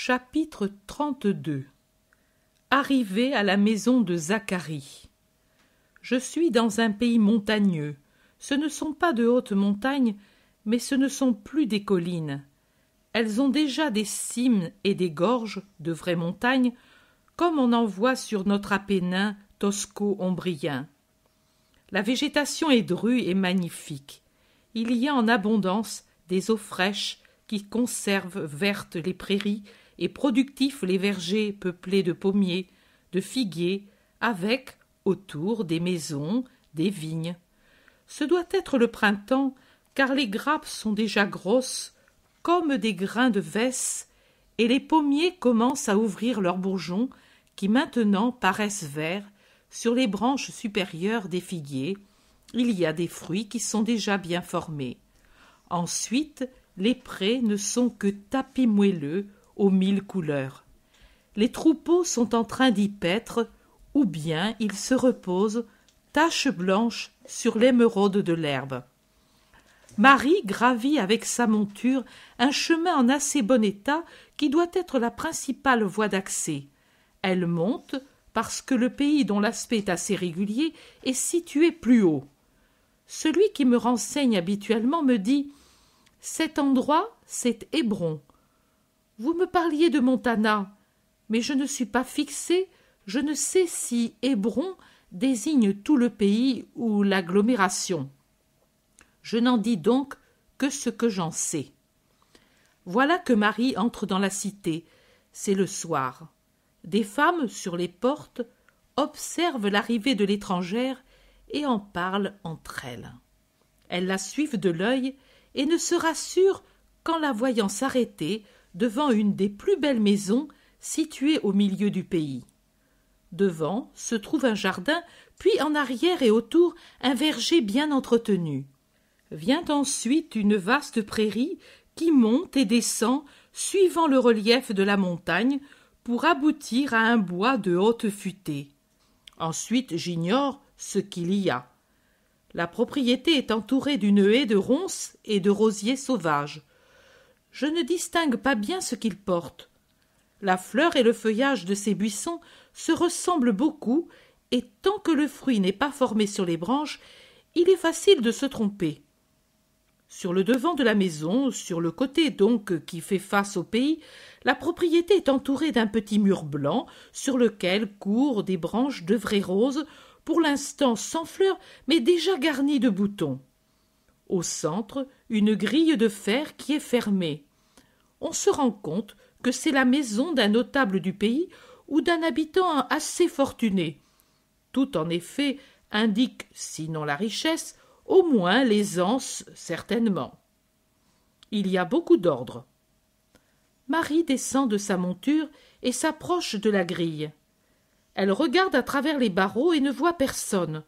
Chapitre 32 Arrivée à la maison de Zacharie. Je suis dans un pays montagneux. Ce ne sont pas de hautes montagnes, mais ce ne sont plus des collines. Elles ont déjà des cimes et des gorges, de vraies montagnes, comme on en voit sur notre Apennin tosco-ombrien. La végétation est drue et magnifique. Il y a en abondance des eaux fraîches, qui conservent vertes les prairies et productifs les vergers peuplés de pommiers, de figuiers, avec, autour, des maisons, des vignes. Ce doit être le printemps, car les grappes sont déjà grosses, comme des grains de vesse, et les pommiers commencent à ouvrir leurs bourgeons, qui maintenant paraissent verts, sur les branches supérieures des figuiers, il y a des fruits qui sont déjà bien formés. Ensuite, les prés ne sont que tapis moelleux aux mille couleurs. Les troupeaux sont en train d'y paître, ou bien ils se reposent, taches blanches, sur l'émeraude de l'herbe. Marie gravit avec sa monture un chemin en assez bon état qui doit être la principale voie d'accès. Elle monte, parce que le pays dont l'aspect est assez régulier est situé plus haut. Celui qui me renseigne habituellement me dit cet endroit, c'est Hébron. Vous me parliez de Montana, mais je ne suis pas fixé, je ne sais si Hébron désigne tout le pays ou l'agglomération. Je n'en dis donc que ce que j'en sais. Voilà que Marie entre dans la cité. C'est le soir. Des femmes, sur les portes, observent l'arrivée de l'étrangère et en parlent entre elles. Elles la suivent de l'œil et ne se rassure qu'en la voyant s'arrêter devant une des plus belles maisons situées au milieu du pays. Devant se trouve un jardin, puis en arrière et autour un verger bien entretenu. Vient ensuite une vaste prairie qui monte et descend suivant le relief de la montagne pour aboutir à un bois de haute futée. Ensuite j'ignore ce qu'il y a, la propriété est entourée d'une haie de ronces et de rosiers sauvages. Je ne distingue pas bien ce qu'ils portent. La fleur et le feuillage de ces buissons se ressemblent beaucoup, et tant que le fruit n'est pas formé sur les branches, il est facile de se tromper. Sur le devant de la maison, sur le côté donc qui fait face au pays, la propriété est entourée d'un petit mur blanc sur lequel courent des branches de vraies roses pour l'instant sans fleurs, mais déjà garnie de boutons. Au centre, une grille de fer qui est fermée. On se rend compte que c'est la maison d'un notable du pays ou d'un habitant assez fortuné. Tout en effet indique, sinon la richesse, au moins l'aisance certainement. Il y a beaucoup d'ordre. Marie descend de sa monture et s'approche de la grille. Elle regarde à travers les barreaux et ne voit personne.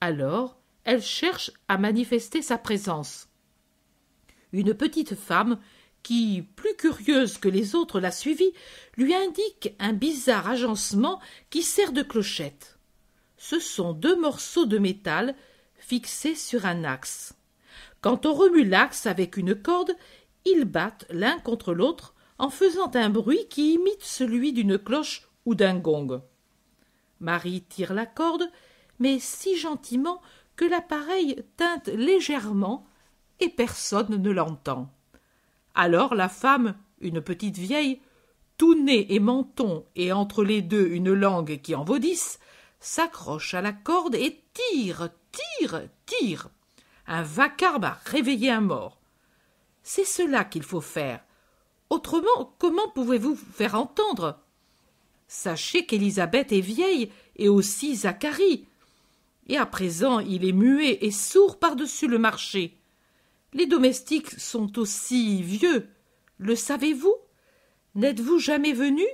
Alors, elle cherche à manifester sa présence. Une petite femme, qui, plus curieuse que les autres, la suivit, lui indique un bizarre agencement qui sert de clochette. Ce sont deux morceaux de métal fixés sur un axe. Quand on remue l'axe avec une corde, ils battent l'un contre l'autre en faisant un bruit qui imite celui d'une cloche ou d'un gong. Marie tire la corde, mais si gentiment que l'appareil teinte légèrement et personne ne l'entend. Alors la femme, une petite vieille, tout nez et menton et entre les deux une langue qui en vaudisse, s'accroche à la corde et tire, tire, tire. Un vacarme a réveillé un mort. C'est cela qu'il faut faire. Autrement, comment pouvez vous faire entendre Sachez qu'Élisabeth est vieille, et aussi Zacharie. Et à présent il est muet et sourd par-dessus le marché. Les domestiques sont aussi vieux. Le savez-vous N'êtes-vous jamais venu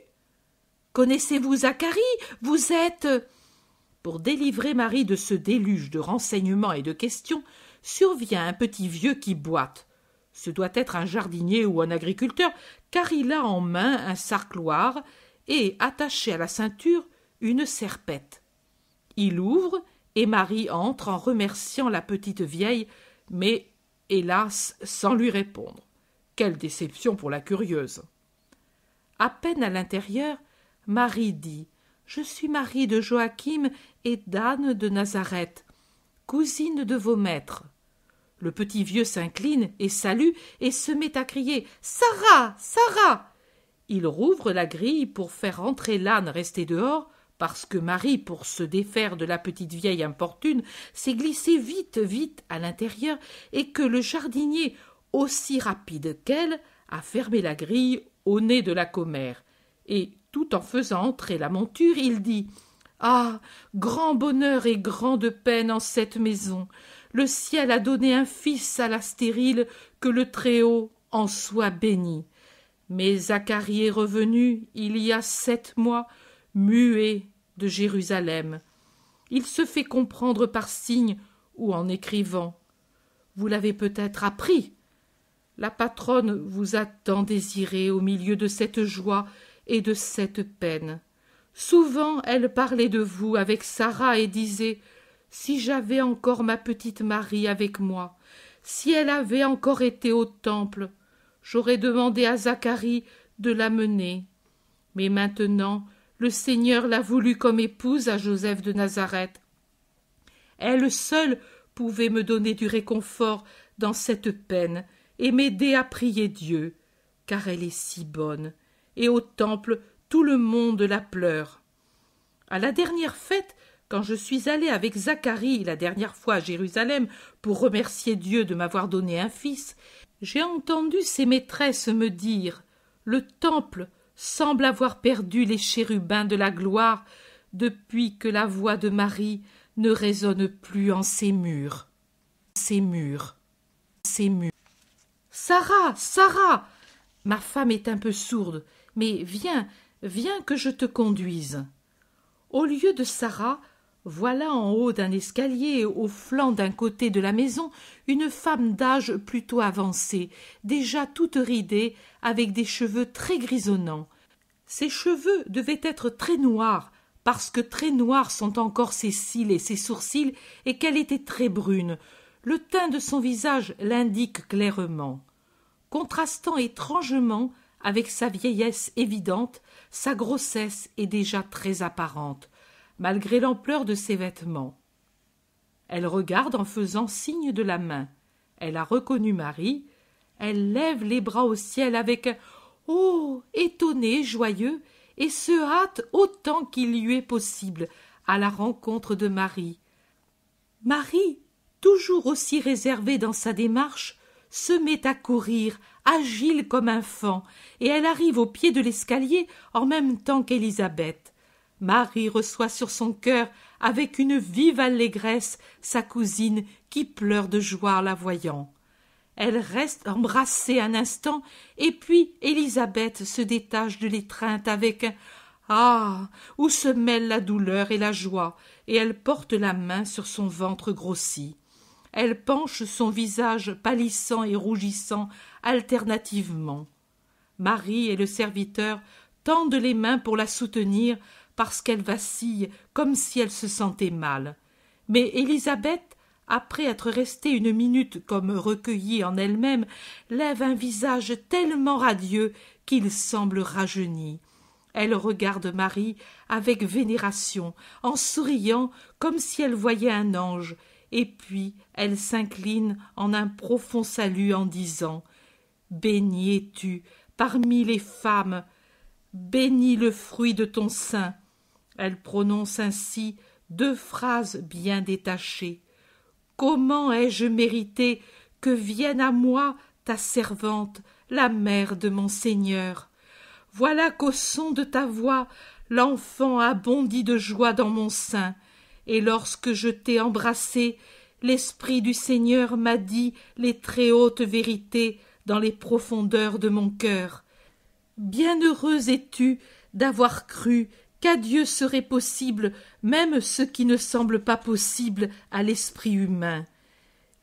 Connaissez-vous Zacharie Vous êtes. Pour délivrer Marie de ce déluge de renseignements et de questions, survient un petit vieux qui boite. Ce doit être un jardinier ou un agriculteur, car il a en main un sarcloir et attachée à la ceinture une serpette. Il ouvre et Marie entre en remerciant la petite vieille, mais hélas sans lui répondre. Quelle déception pour la curieuse. À peine à l'intérieur, Marie dit Je suis Marie de Joachim et d'Anne de Nazareth, cousine de vos maîtres. Le petit vieux s'incline et salue et se met à crier Sarah Sarah il rouvre la grille pour faire entrer l'âne resté dehors, parce que Marie, pour se défaire de la petite vieille importune, s'est glissée vite, vite à l'intérieur, et que le jardinier, aussi rapide qu'elle, a fermé la grille au nez de la commère. Et tout en faisant entrer la monture, il dit Ah. Grand bonheur et grande peine en cette maison. Le ciel a donné un fils à la stérile que le Très-Haut en soit béni. Mais Zacharie est revenu il y a sept mois, muet de Jérusalem. Il se fait comprendre par signes ou en écrivant. Vous l'avez peut-être appris. La patronne vous a tant désiré au milieu de cette joie et de cette peine. Souvent elle parlait de vous avec Sarah et disait Si j'avais encore ma petite Marie avec moi, si elle avait encore été au temple, j'aurais demandé à Zacharie de l'amener. Mais maintenant, le Seigneur l'a voulu comme épouse à Joseph de Nazareth. Elle seule pouvait me donner du réconfort dans cette peine et m'aider à prier Dieu, car elle est si bonne, et au temple tout le monde la pleure. À la dernière fête quand je suis allé avec Zacharie la dernière fois à Jérusalem pour remercier Dieu de m'avoir donné un fils, j'ai entendu ses maîtresses me dire Le temple semble avoir perdu les chérubins de la gloire depuis que la voix de Marie ne résonne plus en ses murs. Ses murs. Ses murs. Sarah, Sarah Ma femme est un peu sourde, mais viens, viens que je te conduise. Au lieu de Sarah, voilà en haut d'un escalier, au flanc d'un côté de la maison, une femme d'âge plutôt avancé, déjà toute ridée, avec des cheveux très grisonnants. Ses cheveux devaient être très noirs, parce que très noirs sont encore ses cils et ses sourcils, et qu'elle était très brune. Le teint de son visage l'indique clairement. Contrastant étrangement avec sa vieillesse évidente, sa grossesse est déjà très apparente malgré l'ampleur de ses vêtements. Elle regarde en faisant signe de la main. Elle a reconnu Marie. Elle lève les bras au ciel avec un Oh étonné, joyeux, et se hâte autant qu'il lui est possible à la rencontre de Marie. Marie, toujours aussi réservée dans sa démarche, se met à courir, agile comme un fan, et elle arrive au pied de l'escalier en même temps qu'Élisabeth. Marie reçoit sur son cœur avec une vive allégresse sa cousine qui pleure de joie en la voyant. Elle reste embrassée un instant, et puis Élisabeth se détache de l'étreinte avec un Ah où se mêlent la douleur et la joie, et elle porte la main sur son ventre grossi. Elle penche son visage pâlissant et rougissant alternativement. Marie et le serviteur tendent les mains pour la soutenir, parce qu'elle vacille comme si elle se sentait mal. Mais Élisabeth, après être restée une minute comme recueillie en elle-même, lève un visage tellement radieux qu'il semble rajeuni. Elle regarde Marie avec vénération, en souriant comme si elle voyait un ange, et puis elle s'incline en un profond salut en disant Bénie es-tu parmi les femmes, bénis le fruit de ton sein. Elle prononce ainsi deux phrases bien détachées. Comment ai-je mérité que vienne à moi ta servante, la mère de mon Seigneur Voilà qu'au son de ta voix, l'enfant a bondi de joie dans mon sein, et lorsque je t'ai embrassé, l'Esprit du Seigneur m'a dit les très hautes vérités dans les profondeurs de mon cœur. Bienheureuse es-tu d'avoir cru Dieu serait possible même ce qui ne semble pas possible à l'esprit humain.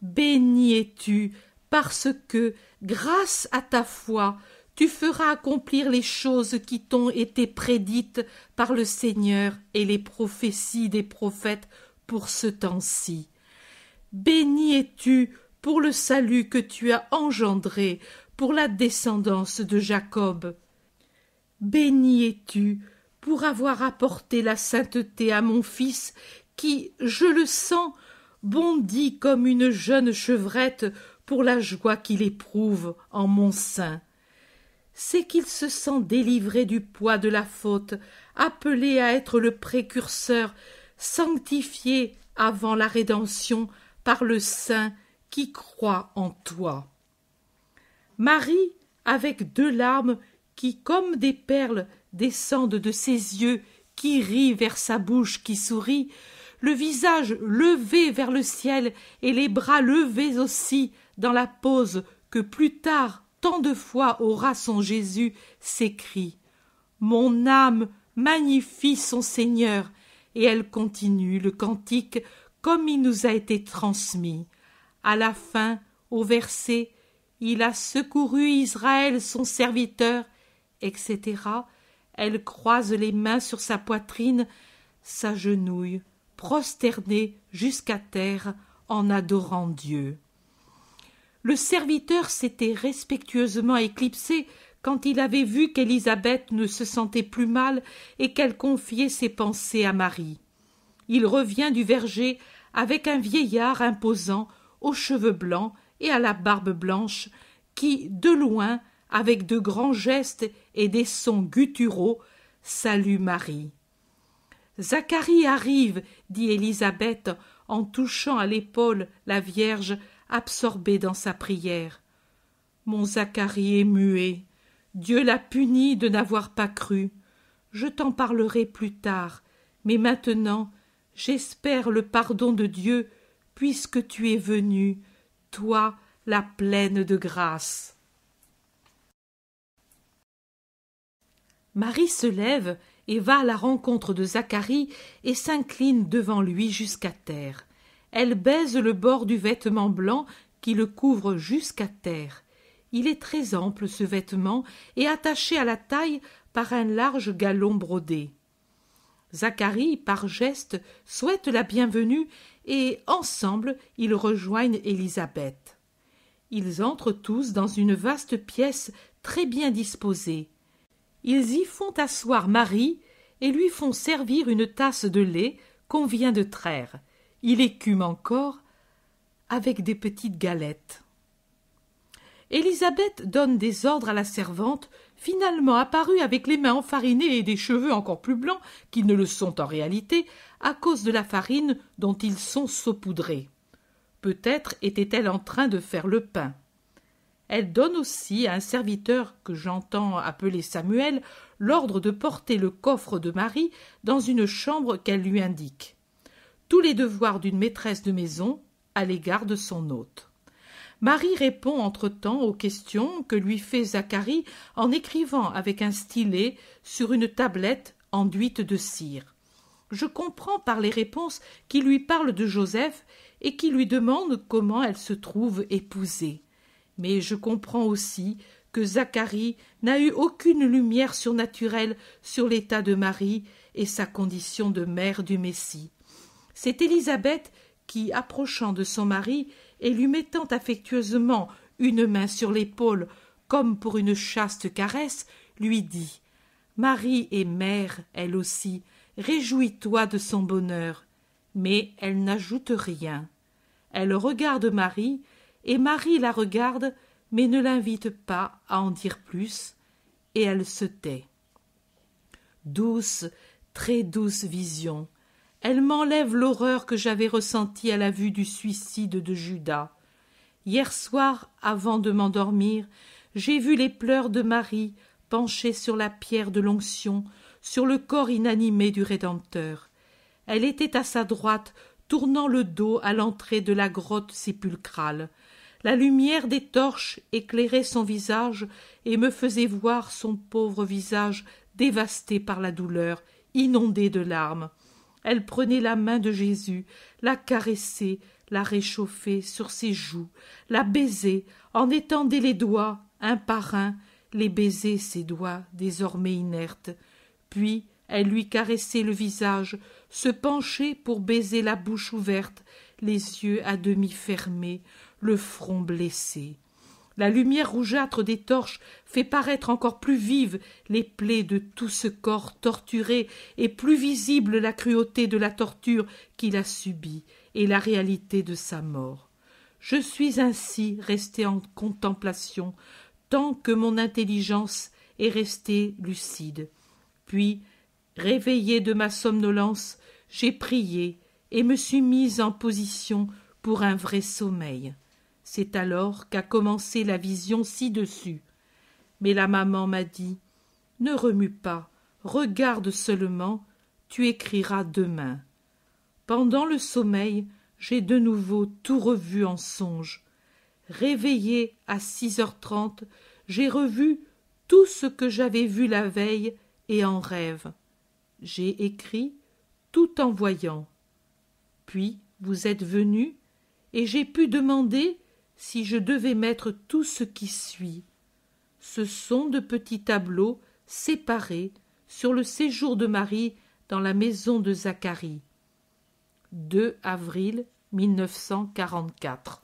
Béni es-tu parce que, grâce à ta foi, tu feras accomplir les choses qui t'ont été prédites par le Seigneur et les prophéties des prophètes pour ce temps-ci. Béni es-tu pour le salut que tu as engendré pour la descendance de Jacob. Béni tu pour avoir apporté la sainteté à mon fils qui, je le sens, bondit comme une jeune chevrette pour la joie qu'il éprouve en mon sein. C'est qu'il se sent délivré du poids de la faute, appelé à être le précurseur, sanctifié avant la rédemption par le Saint qui croit en toi. Marie, avec deux larmes qui, comme des perles, descendent de ses yeux qui rit vers sa bouche qui sourit, le visage levé vers le ciel et les bras levés aussi dans la pose que plus tard tant de fois aura son Jésus s'écrit « Mon âme magnifie son Seigneur, et elle continue le cantique comme il nous a été transmis. À la fin, au verset, il a secouru Israël son serviteur, etc. Elle croise les mains sur sa poitrine, s'agenouille, prosternée jusqu'à terre en adorant Dieu. Le serviteur s'était respectueusement éclipsé quand il avait vu qu'Élisabeth ne se sentait plus mal et qu'elle confiait ses pensées à Marie. Il revient du verger avec un vieillard imposant, aux cheveux blancs et à la barbe blanche, qui, de loin, avec de grands gestes et des sons gutturaux Salut Marie. Zacharie arrive, dit Élisabeth en touchant à l'épaule la Vierge absorbée dans sa prière. Mon Zacharie est muet. Dieu l'a puni de n'avoir pas cru. Je t'en parlerai plus tard, mais maintenant j'espère le pardon de Dieu puisque tu es venue, toi la pleine de grâce. Marie se lève et va à la rencontre de Zacharie et s'incline devant lui jusqu'à terre. Elle baise le bord du vêtement blanc qui le couvre jusqu'à terre. Il est très ample ce vêtement et attaché à la taille par un large galon brodé. Zacharie, par geste, souhaite la bienvenue et ensemble ils rejoignent Élisabeth. Ils entrent tous dans une vaste pièce très bien disposée ils y font asseoir Marie et lui font servir une tasse de lait qu'on vient de traire. Il écume encore avec des petites galettes. Élisabeth donne des ordres à la servante, finalement apparue avec les mains enfarinées et des cheveux encore plus blancs qu'ils ne le sont en réalité, à cause de la farine dont ils sont saupoudrés. Peut-être était-elle en train de faire le pain. Elle donne aussi à un serviteur que j'entends appeler Samuel l'ordre de porter le coffre de Marie dans une chambre qu'elle lui indique. Tous les devoirs d'une maîtresse de maison à l'égard de son hôte. Marie répond entre-temps aux questions que lui fait Zacharie en écrivant avec un stylet sur une tablette enduite de cire. Je comprends par les réponses qu'il lui parle de Joseph et qui lui demande comment elle se trouve épousée. Mais je comprends aussi que Zacharie n'a eu aucune lumière surnaturelle sur l'état de Marie et sa condition de mère du Messie. C'est Élisabeth qui, approchant de son mari et lui mettant affectueusement une main sur l'épaule, comme pour une chaste caresse, lui dit Marie est mère, elle aussi, réjouis-toi de son bonheur. Mais elle n'ajoute rien. Elle regarde Marie et Marie la regarde, mais ne l'invite pas à en dire plus, et elle se tait. Douce, très douce vision. Elle m'enlève l'horreur que j'avais ressentie à la vue du suicide de Judas. Hier soir, avant de m'endormir, j'ai vu les pleurs de Marie penchée sur la pierre de l'onction, sur le corps inanimé du Rédempteur. Elle était à sa droite, tournant le dos à l'entrée de la grotte sépulcrale. La lumière des torches éclairait son visage et me faisait voir son pauvre visage dévasté par la douleur, inondé de larmes. Elle prenait la main de Jésus, la caressait, la réchauffait sur ses joues, la baisait, en étendait les doigts, un par un, les baisait ses doigts désormais inertes. Puis elle lui caressait le visage, se penchait pour baiser la bouche ouverte, les yeux à demi fermés, le front blessé. La lumière rougeâtre des torches fait paraître encore plus vives les plaies de tout ce corps torturé et plus visible la cruauté de la torture qu'il a subie et la réalité de sa mort. Je suis ainsi resté en contemplation tant que mon intelligence est restée lucide. Puis, réveillé de ma somnolence, j'ai prié et me suis mise en position pour un vrai sommeil. C'est alors qu'a commencé la vision ci-dessus. Mais la maman m'a dit Ne remue pas, regarde seulement, tu écriras demain. Pendant le sommeil, j'ai de nouveau tout revu en songe. Réveillé à six heures trente, j'ai revu tout ce que j'avais vu la veille et en rêve. J'ai écrit tout en voyant. Puis vous êtes venu et j'ai pu demander si je devais mettre tout ce qui suit. Ce sont de petits tableaux séparés sur le séjour de Marie dans la maison de Zacharie. 2 avril 1944.